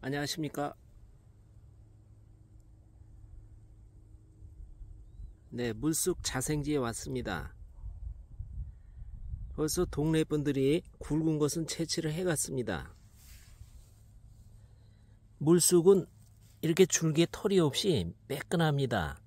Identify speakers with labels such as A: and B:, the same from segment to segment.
A: 안녕하십니까 네 물속 자생지에 왔습니다 벌써 동네 분들이 굵은 것은 채취를 해갔습니다 물속은 이렇게 줄기에 털이 없이 매끈합니다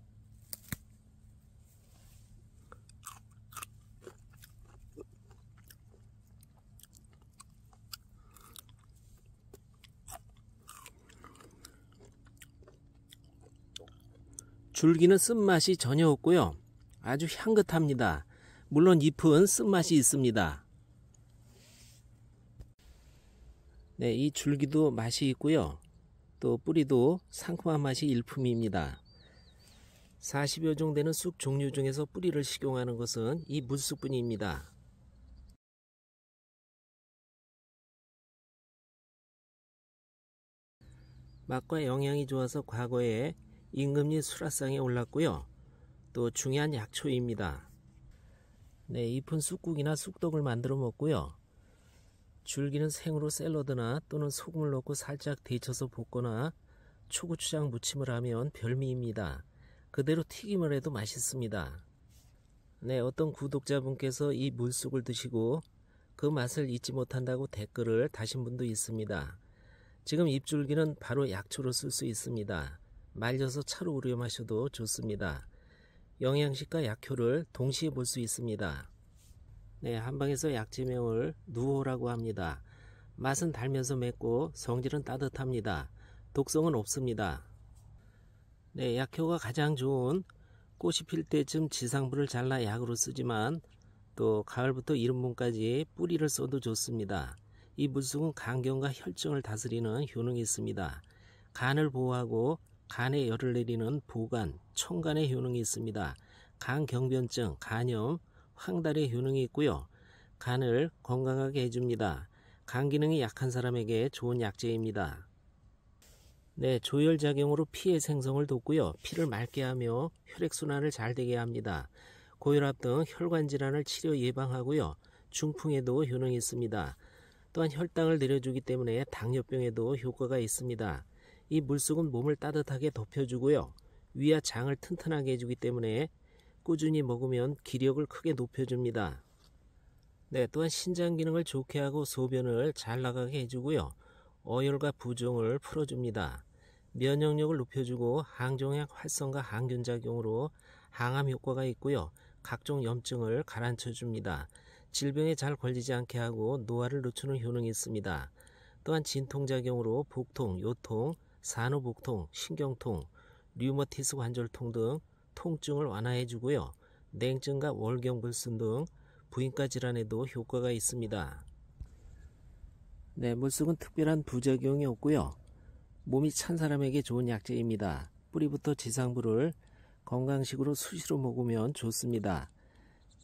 A: 줄기는 쓴맛이 전혀 없고요. 아주 향긋합니다. 물론 잎은 쓴맛이 있습니다. 네, 이 줄기도 맛이 있고요. 또 뿌리도 상큼한 맛이 일품입니다. 40여 종 되는 쑥 종류 중에서 뿌리를 식용하는 것은 이 물쑥뿐입니다. 맛과 영양이 좋아서 과거에 임금리 수라상에 올랐고요. 또 중요한 약초입니다. 네, 잎은 쑥국이나 쑥떡을 만들어 먹고요. 줄기는 생으로 샐러드나 또는 소금을 넣고 살짝 데쳐서 볶거나 초고추장 무침을 하면 별미입니다. 그대로 튀김을 해도 맛있습니다. 네, 어떤 구독자분께서 이 물쑥을 드시고 그 맛을 잊지 못한다고 댓글을 다신 분도 있습니다. 지금 잎줄기는 바로 약초로 쓸 수 있습니다. 말려서 차로 우려 마셔도 좋습니다. 영양식과 약효를 동시에 볼 수 있습니다. 네, 한방에서 약재명을 누호라고 합니다. 맛은 달면서 맵고 성질은 따뜻합니다. 독성은 없습니다. 네, 약효가 가장 좋은 꽃이 필 때쯤 지상부를 잘라 약으로 쓰지만 또 가을부터 이른봄까지 뿌리를 써도 좋습니다. 이물속은 간경과 혈증을 다스리는 효능이 있습니다. 간을 보호하고 간에 열을 내리는 보관 청간의 효능이 있습니다. 간경변증, 간염, 황달의 효능이 있고요. 간을 건강하게 해줍니다. 간 기능이 약한 사람에게 좋은 약재입니다. 네, 조혈작용으로 피의 생성을 돕고요. 피를 맑게 하며 혈액순환을 잘 되게 합니다. 고혈압 등 혈관 질환을 치료 예방하고요. 중풍에도 효능이 있습니다. 또한 혈당을 내려주기 때문에 당뇨병에도 효과가 있습니다. 이 물속은 몸을 따뜻하게 덮여주고요. 위와 장을 튼튼하게 해주기 때문에 꾸준히 먹으면 기력을 크게 높여줍니다. 네, 또한 신장 기능을 좋게 하고 소변을 잘 나가게 해주고요. 어혈과 부종을 풀어줍니다. 면역력을 높여주고 항종약 활성과 항균작용으로 항암 효과가 있고요. 각종 염증을 가라앉혀줍니다. 질병에 잘 걸리지 않게 하고 노화를 늦추는 효능이 있습니다. 또한 진통작용으로 복통, 요통, 산후복통, 신경통, 류머티스 관절통 등 통증을 완화해주고요. 냉증과 월경불순 등 부인과 질환에도 효과가 있습니다. 네, 물쑥은 특별한 부작용이 없고요. 몸이 찬 사람에게 좋은 약재입니다. 뿌리부터 지상부를 건강식으로 수시로 먹으면 좋습니다.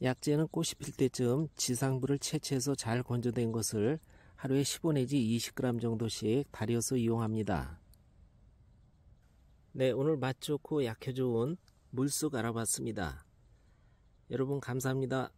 A: 약재는 꽃이 필 때쯤 지상부를 채취해서 잘 건조된 것을 하루에 15 내지 20g 정도씩 다려서 이용합니다. 네, 오늘 맛 좋고 약해 좋은 물쑥 알아봤습니다. 여러분 감사합니다.